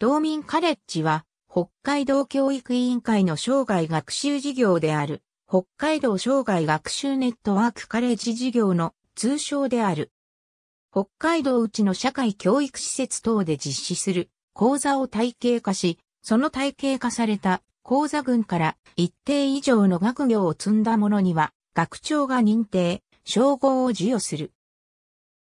道民カレッジは、北海道教育委員会の生涯学習事業である、北海道生涯学習ネットワークカレッジ事業の通称である。北海道内の社会教育施設等で実施する講座を体系化し、その体系化された講座群から一定以上の学業を積んだ者には、学長が認定、称号を授与する。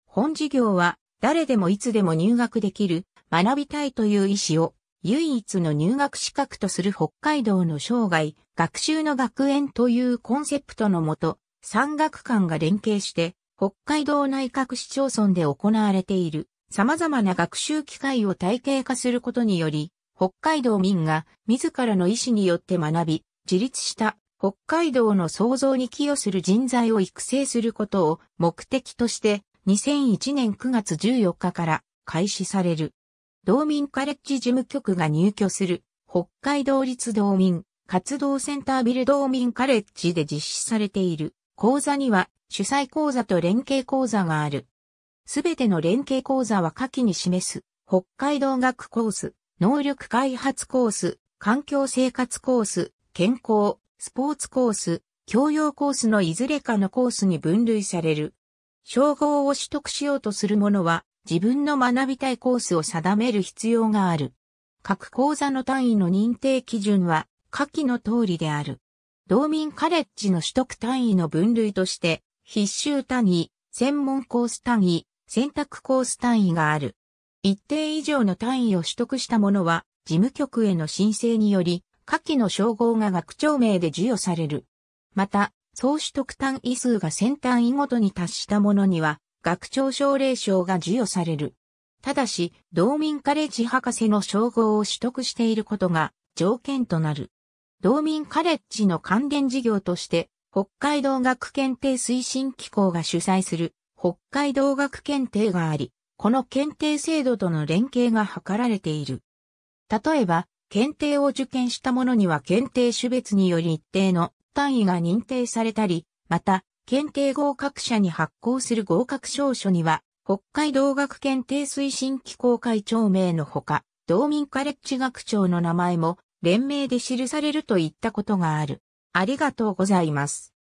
本事業は誰でもいつでも入学できる学びたいという意思を唯一の入学資格とする北海道の生涯、学習の学園というコンセプトのもと、産学館が連携して、北海道内各市町村で行われている様々な学習機会を体系化することにより、北海道民が自らの意思によって学び、自立した北海道の創造に寄与する人材を育成することを目的として2001年9月14日から開始される。道民カレッジ事務局が入居する北海道立道民活動センタービル道民カレッジで実施されている講座には主催講座と連携講座がある。すべての連携講座は下記に示す北海道学コース、能力開発コース、環境生活コース、健康、スポーツコース、教養コースのいずれかのコースに分類される。称号を取得しようとする者は、自分の学びたいコースを定める必要がある。各講座の単位の認定基準は下記の通りである。道民カレッジの取得単位の分類として、必修単位、専門コース単位、選択コース単位がある。一定以上の単位を取得した者は、事務局への申請により、下記の称号が学長名で授与される。また、総取得単位数が1000単位ごとに達した者には、学長奨励賞が授与される。ただし、道民カレッジ博士の称号を取得していることが条件となる。道民カレッジの関連事業として、北海道学検定推進機構が主催する北海道学検定があり、この検定制度との連携が図られている。例えば、検定を受験した者には検定種別により一定の単位が認定されたり、また、検定合格者に発行する合格証書には、北海道学検定推進機構会長名のほか、道民カレッジ学長の名前も連名で記されるといったことがある。ありがとうございます。